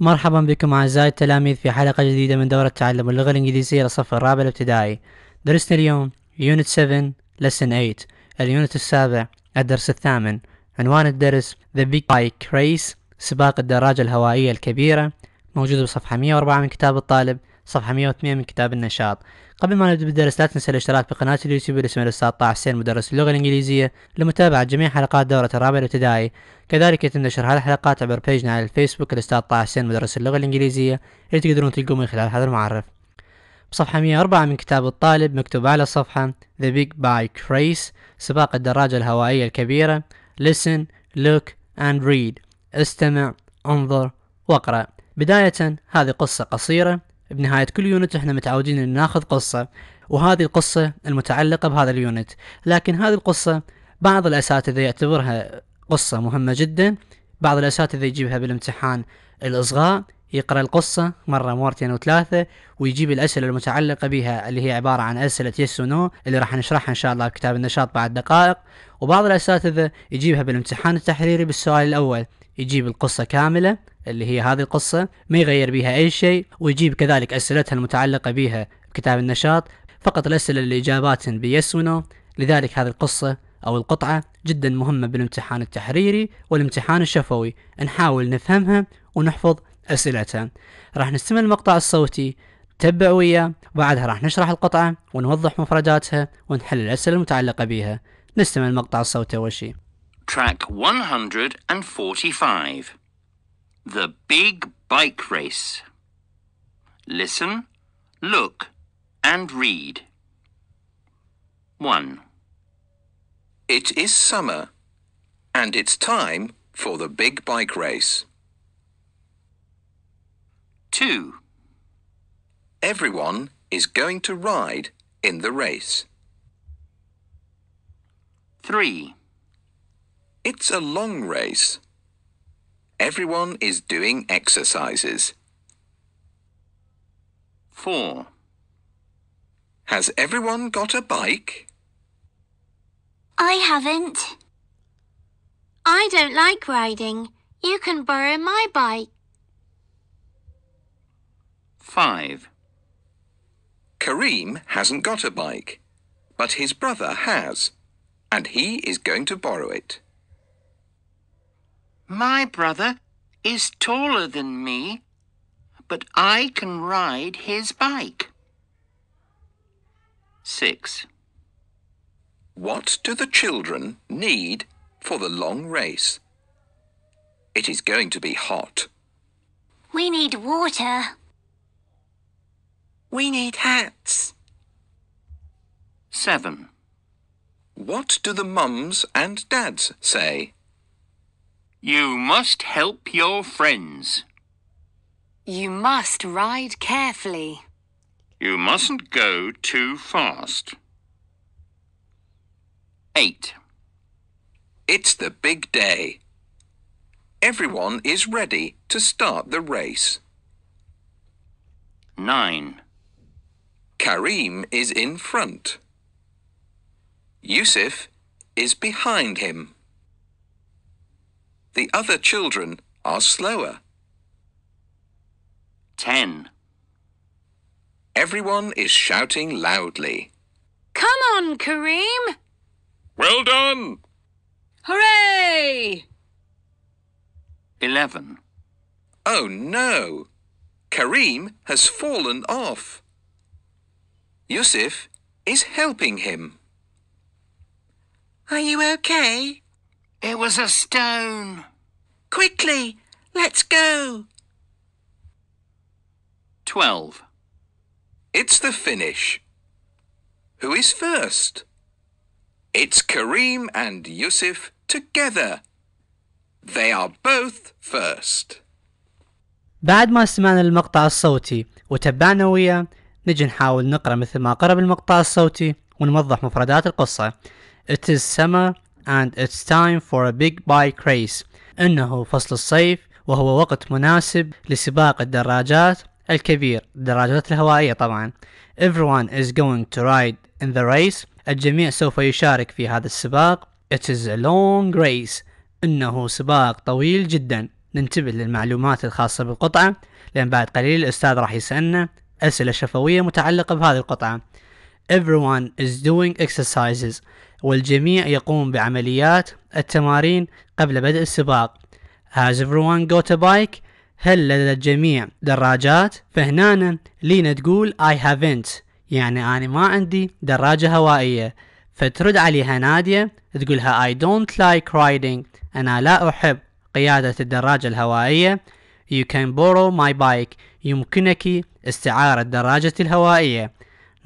مرحبا بكم أعزائي التلاميذ في حلقة جديدة من دورة تعلم اللغة الإنجليزية للصف الرابع الابتدائي درسنا اليوم Unit 7 Lesson 8 اليونت السابع الدرس الثامن عنوان الدرس The Big Bike Race سباق الدراجة الهوائية الكبيرة موجود بصفحة 104 من كتاب الطالب صفحة 102 من كتاب النشاط قبل ما نبدأ بالدرس لا تنسى الاشتراك بقناة اليوتيوب باسم الأستاذ طه حسين مدرس اللغة الإنجليزية لمتابعة جميع حلقات دورة الرابع الابتدائي كذلك يتم نشر هذه الحلقات عبر بيجنا على الفيسبوك الأستاذ طه حسين مدرس اللغة الإنجليزية اللي تقدرون تلقوه من خلال هذا المعرف بصفحة 104 من كتاب الطالب مكتوب على الصفحة The Big Bike Race سباق الدراجة الهوائية الكبيرة Listen, Look and Read استمع, انظر, واقرأ بداية هذه قصة قصيرة بنهاية كل يونت احنا متعودين ان ناخذ قصة وهذه القصة المتعلقة بهذا اليونت لكن هذه القصة بعض الأساتذة يعتبرها قصة مهمة جدا بعض الأساتذة يجيبها بالامتحان الإصغاء يقرأ القصة مرة مرتين وثلاثة ويجيب الأسئلة المتعلقة بها اللي هي عبارة عن أسئلة يس ونو اللي راح نشرحها إن شاء الله بكتاب النشاط بعد دقائق وبعض الأساتذة يجيبها بالامتحان التحريري بالسؤال الأول يجيب القصة كاملة اللي هي هذه القصة ما يغير بها أي شيء ويجيب كذلك أسئلتها المتعلقة بها بكتاب النشاط فقط الأسئلة اللي إجابات بيس ونو لذلك هذه القصة أو القطعة جدا مهمة بالامتحان التحريري والامتحان الشفوي نحاول نفهمها ونحفظ أسئلتان راح نستمع المقطع الصوتي تبع وياه وبعدها راح نشرح القطعة ونوضح مفرداتها ونحل الأسئلة المتعلقة بها نستمع المقطع الصوتي أول شيء Track 145 The Big Bike Race Listen, look and read 1. It is summer and it's time for the big bike race. 2. Everyone is going to ride in the race. 3. It's a long race. Everyone is doing exercises. 4. Has everyone got a bike? I haven't. I don't like riding. You can borrow my bike. 5. Kareem hasn't got a bike, but his brother has, and he is going to borrow it. My brother is taller than me, but I can ride his bike. 6. What do the children need for the long race? It is going to be hot. We need water. We need hats. 7. What do the mums and dads say? You must help your friends. You must ride carefully. You mustn't go too fast. 8. It's the big day. Everyone is ready to start the race. 9. Karim is in front. Yusuf is behind him. The other children are slower. 10. Everyone is shouting loudly. Come on, Kareem! Well done! Hooray! 11. Oh no! Kareem has fallen off. Yusuf is helping him. Are you okay? It was a stone. Quickly, let's go. 12. It's the finish. Who is first? It's Kareem and Yusuf together. They are both first. بعد ما سمعنا المقطع الصوتي وتبعنا وياه نجي نحاول نقرأ مثل ما قرأ بالمقطع الصوتي ونوضح مفردات القصة It is summer and it's time for a big bike race إنه فصل الصيف وهو وقت مناسب لسباق الدراجات الكبير الدراجات الهوائية طبعا Everyone is going to ride in the race الجميع سوف يشارك في هذا السباق It is a long race إنه سباق طويل جدا ننتبه للمعلومات الخاصة بالقطعة لأن بعد قليل الأستاذ راح يسألنا أسئلة شفوية متعلقة بهذه القطعة Everyone is doing exercises والجميع يقوم بعمليات التمارين قبل بدء السباق Has everyone got a bike? هل لدى الجميع دراجات؟ فهنا لينا تقول I haven't يعني أنا ما عندي دراجة هوائية فترد عليها نادية تقولها I don't like riding أنا لا أحب قيادة الدراجة الهوائية You can borrow my bike. يمكنك استعارة دراجتي الهوائية.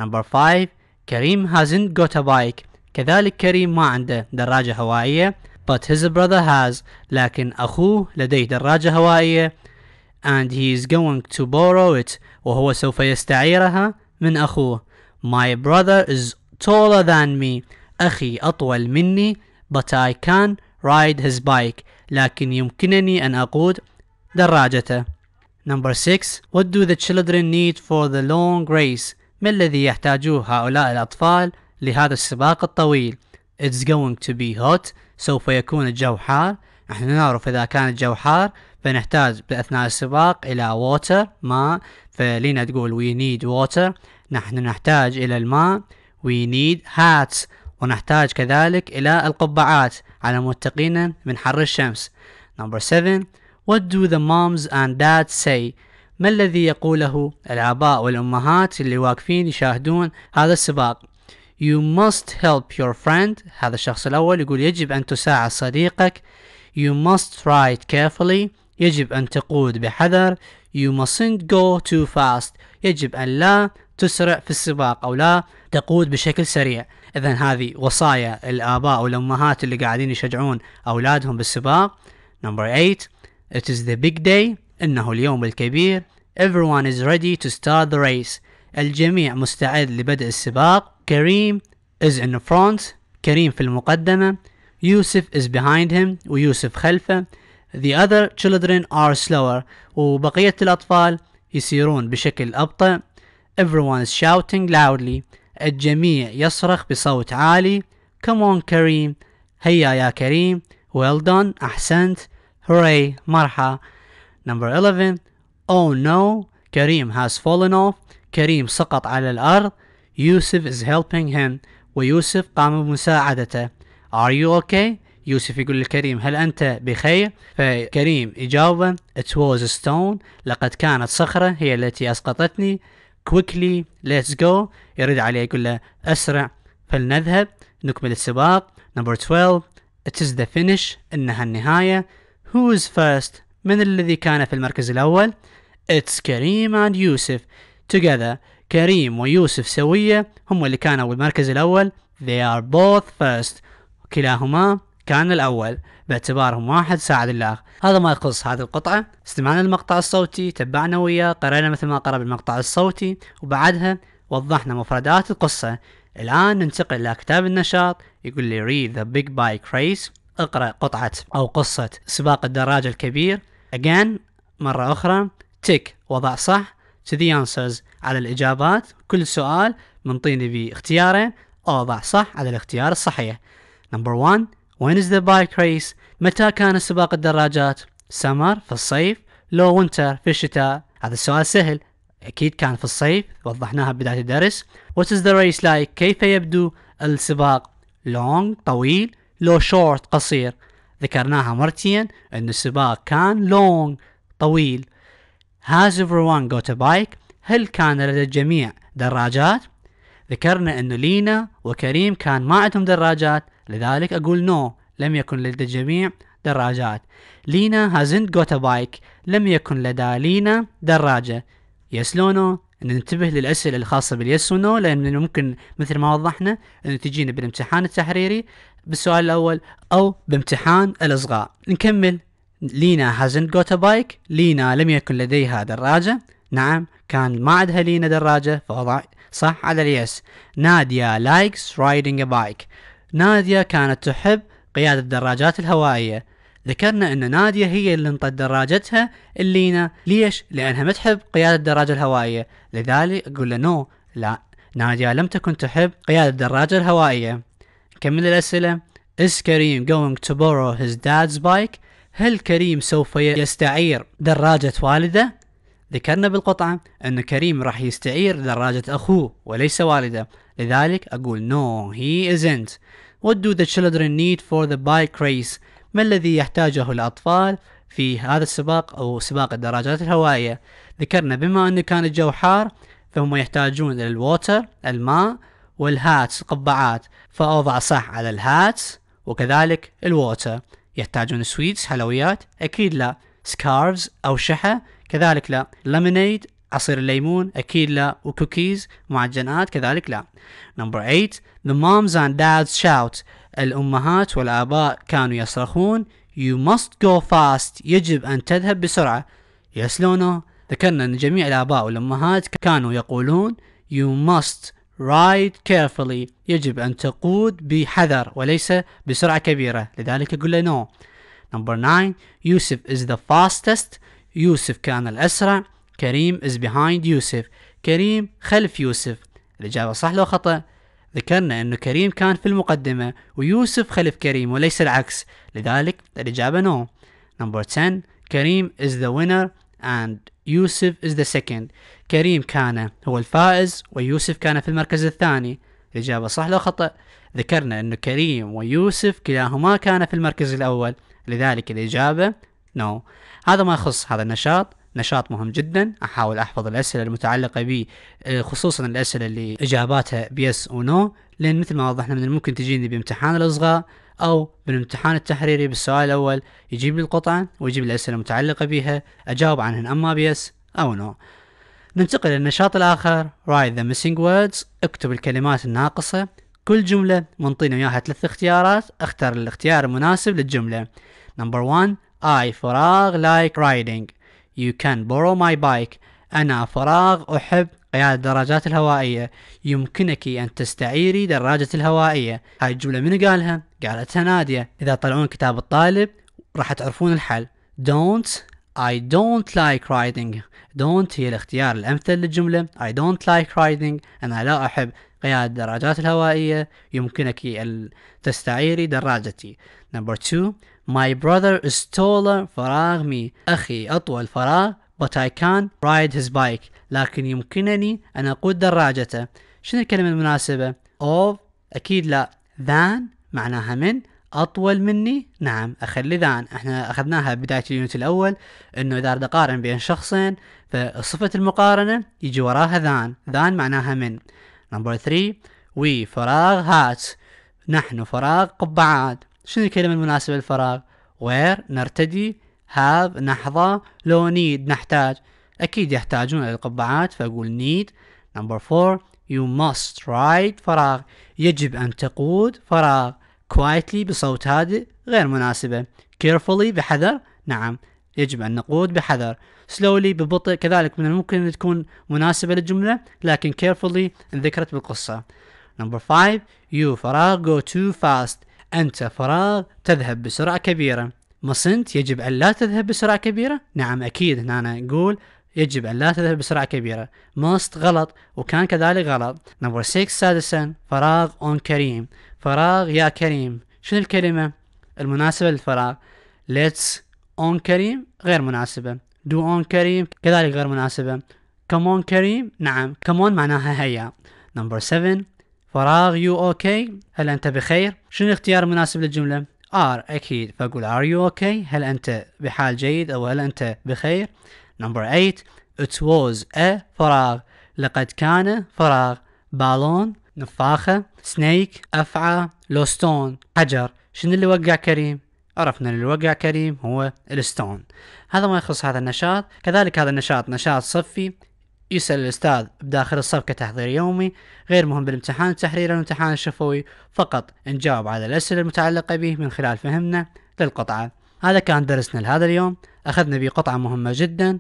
Number five. كريم hasn't got a bike. كذلك كريم ما عنده دراجة هوائية. But his brother has. لكن أخوه لديه دراجة هوائية. And he is going to borrow it. وهو سوف يستعيرها من أخوه. My brother is taller than me. أخي أطول مني. But I can ride his bike. لكن يمكنني أن أقود دراجته نمبر 6 What do the children need for the long race ما الذي يحتاجوه هؤلاء الأطفال لهذا السباق الطويل It's going to be hot سوف يكون الجو حار نحن نعرف إذا كان الجو حار فنحتاج بأثناء السباق إلى water ماء فلينا تقول we need water نحن نحتاج إلى الماء we need hats ونحتاج كذلك إلى القبعات على متقينا من حر الشمس Number 7 What do the moms and dads say? ما الذي يقوله الآباء والأمهات اللي واقفين يشاهدون هذا السباق؟ You must help your friend هذا الشخص الأول يقول يجب أن تساعد صديقك You must ride carefully يجب أن تقود بحذر You mustn't go too fast يجب أن لا تسرع في السباق أو لا تقود بشكل سريع إذا هذه وصايا الآباء والأمهات اللي قاعدين يشجعون أولادهم بالسباق Number 8 It is the big day إنه اليوم الكبير Everyone is ready to start the race الجميع مستعد لبدء السباق كريم is in front كريم في المقدمة يوسف is behind him ويوسف خلفه The other children are slower وبقية الأطفال يسيرون بشكل أبطأ Everyone is shouting loudly الجميع يصرخ بصوت عالي Come on كريم هيا يا كريم Well done أحسنت hooray, marha. Number 11, oh no, Kareem has fallen off, كريم سقط على الأرض, Yusuf is helping him, ويوسف قام بمساعدته. Are you okay? يوسف يقول لكريم هل أنت بخير؟ فكريم يجاوبه It was a stone لقد كانت صخرة هي التي أسقطتني quickly let's go يرد عليه يقول له أسرع فلنذهب نكمل السباق number 12 It is the finish إنها النهاية Who's first من الذي كان في المركز الأول It's Kareem and Yusuf together كريم ويوسف سوية هم اللي كانوا بالمركز الأول They are both first كلاهما كان الأول باعتبارهم واحد ساعد الله هذا ما يخص هذه القطعة استمعنا للمقطع الصوتي تبعنا وياه قرأنا مثل ما قرأ بالمقطع الصوتي وبعدها وضحنا مفردات القصة الآن ننتقل إلى كتاب النشاط يقول لي read the big bike race اقرأ قطعة أو قصة سباق الدراجة الكبير again مرة أخرى تك وضع صح to the answers على الإجابات كل سؤال منطيني باختيارين ضع صح على الاختيار الصحيح number one when is the bike race متى كان سباق الدراجات summer في الصيف لو winter في الشتاء هذا السؤال سهل أكيد كان في الصيف وضحناها بداية الدرس what is the race like كيف يبدو السباق long طويل لو شورت قصير ذكرناها مرتين أن السباق كان لونج طويل Has everyone got a bike؟ هل كان لدى الجميع دراجات؟ ذكرنا أن لينا وكريم كان ما عندهم دراجات لذلك أقول no لم يكن لدى الجميع دراجات لينا hasn't got a bike لم يكن لدى لينا دراجة yes no ننتبه للأسئلة الخاصة باليس ونو لأن ممكن مثل ما وضحنا أن تجينا بالامتحان التحريري بالسؤال الأول أو بامتحان الأصغاء نكمل لينا hasn't got a bike لينا لم يكن لديها دراجة نعم كان ما عندها لينا دراجة فوضع صح على اليس نادية likes riding a bike نادية كانت تحب قيادة الدراجات الهوائية ذكرنا أن نادية هي اللي انطت دراجتها اللينا ليش؟ لأنها ما تحب قيادة الدراجة الهوائية لذلك قلنا له نو لا نادية لم تكن تحب قيادة الدراجة الهوائية تكمل الأسئلة Is Kareem going to borrow his dad's bike? هل كريم سوف يستعير دراجة والده؟ ذكرنا بالقطعة أن كريم راح يستعير دراجة أخوه وليس والده لذلك أقول no he isn't What do the children need for the bike race? ما الذي يحتاجه الأطفال في هذا السباق أو سباق الدراجات الهوائية؟ ذكرنا بما أنه كان الجو حار فهم يحتاجون الووتر الماء والهاتس القبعات فأوضع صح على الهاتس وكذلك الووتر يحتاجون سويتس حلويات أكيد لا سكارفز أو شحة كذلك لا ليمونيد عصير الليمون أكيد لا وكوكيز معجنات كذلك لا نمبر 8 The moms and dads shout الأمهات والآباء كانوا يصرخون You must go fast يجب أن تذهب بسرعة يسلونه ذكرنا أن جميع الآباء والأمهات كانوا يقولون You must ride carefully يجب أن تقود بحذر وليس بسرعة كبيرة لذلك أقول له no number nine يوسف is the fastest يوسف كان الأسرع كريم is behind يوسف كريم خلف يوسف الإجابة صح لو خطأ ذكرنا أنه كريم كان في المقدمة ويوسف خلف كريم وليس العكس لذلك الإجابة no number 10 كريم is the winner and يوسف is the second كريم كان هو الفائز ويوسف كان في المركز الثاني الإجابة صح لو خطأ ذكرنا أن كريم ويوسف كلاهما كان في المركز الأول لذلك الإجابة no هذا ما يخص هذا النشاط نشاط مهم جدا احاول احفظ الاسئله المتعلقه بي آه، خصوصا الاسئله اللي اجاباتها بيس ونو لان مثل ما وضحنا من الممكن تجيني بامتحان الاصغاء او بالامتحان التحريري بالسؤال الاول يجيب لي القطعه ويجيب الاسئله المتعلقه بها اجاوب عنهن اما بيس او نو ننتقل للنشاط الاخر write the missing words اكتب الكلمات الناقصه كل جملة منطينا وياها ثلاث اختيارات اختار الاختيار المناسب للجملة نمبر 1 I فراغ like writing You can borrow my bike. أنا فراغ أحب قيادة الدراجات الهوائية يمكنك أن تستعيري دراجة الهوائية هاي الجملة من قالها؟ قالتها نادية إذا طلعون كتاب الطالب راح تعرفون الحل Don't I don't like riding don't هي الاختيار الأمثل للجملة I don't like riding أنا لا أحب قيادة الدراجات الهوائية يمكنك أن تستعيري دراجتي number two My brother is taller فراغ me أخي أطول فراغ but I can ride his bike لكن يمكنني أن أقود دراجته شنو الكلمة المناسبة of أكيد لا than معناها من أطول مني نعم أخلي ذان احنا أخذناها بداية اليونت الأول أنه إذا أردت أقارن بين شخصين فصفة المقارنة يجي وراها ذان ذان معناها من نمبر 3 وي فراغ هات نحن فراغ قبعات شنو الكلمة المناسبة للفراغ وير نرتدي هاف نحظى لو نيد نحتاج أكيد يحتاجون إلى القبعات فأقول نيد نمبر فور يو must ride فراغ يجب أن تقود فراغ quietly بصوت هادئ غير مناسبة carefully بحذر نعم يجب أن نقود بحذر slowly ببطء كذلك من الممكن أن تكون مناسبة للجملة لكن carefully ذكرت بالقصة number five you فراغ go too fast أنت فراغ تذهب بسرعة كبيرة مصنت يجب أن لا تذهب بسرعة كبيرة نعم أكيد هنا أنا أقول يجب أن لا تذهب بسرعة كبيرة مصت غلط وكان كذلك غلط نمبر 6 سادسا فراغ اون كريم فراغ يا كريم شنو الكلمة المناسبة للفراغ let's اون كريم غير مناسبة do اون كريم كذلك غير مناسبة come on كريم نعم come on معناها هيا نمبر 7 فراغ يو اوكي هل انت بخير شنو الاختيار المناسب للجمله ار اكيد فاقول ار يو اوكي هل انت بحال جيد او هل انت بخير نمبر 8 ات ووز ا فراغ لقد كان فراغ بالون نفاخة سنيك أفعى لوستون حجر شنو اللي وقع كريم عرفنا اللي وقع كريم هو الستون هذا ما يخص هذا النشاط كذلك هذا النشاط نشاط صفي يسأل الأستاذ بداخل الصف كتحضير يومي غير مهم بالامتحان التحريري والامتحان الشفوي فقط نجاوب على الأسئلة المتعلقة به من خلال فهمنا للقطعة هذا كان درسنا لهذا اليوم أخذنا به قطعة مهمة جدا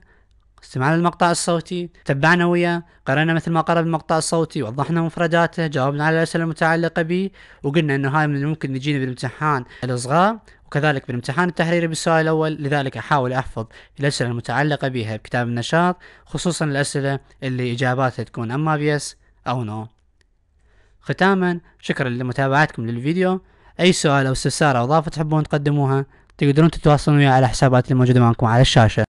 استمعنا للمقطع الصوتي تبعنا وياه قرأنا مثل ما قرأ المقطع الصوتي وضحنا مفرداته جاوبنا على الأسئلة المتعلقة به وقلنا أنه هاي من الممكن نجينا بالامتحان الصغار وكذلك بالامتحان التحريري بالسؤال الأول لذلك أحاول أحفظ الأسئلة المتعلقة بها بكتاب النشاط خصوصا الأسئلة اللي إجاباتها تكون أما بيس أو نو ختاما شكرا لمتابعتكم للفيديو أي سؤال أو استفسار أو إضافة تحبون تقدموها تقدرون تتواصلون وياي على حساباتي الموجودة معكم على الشاشة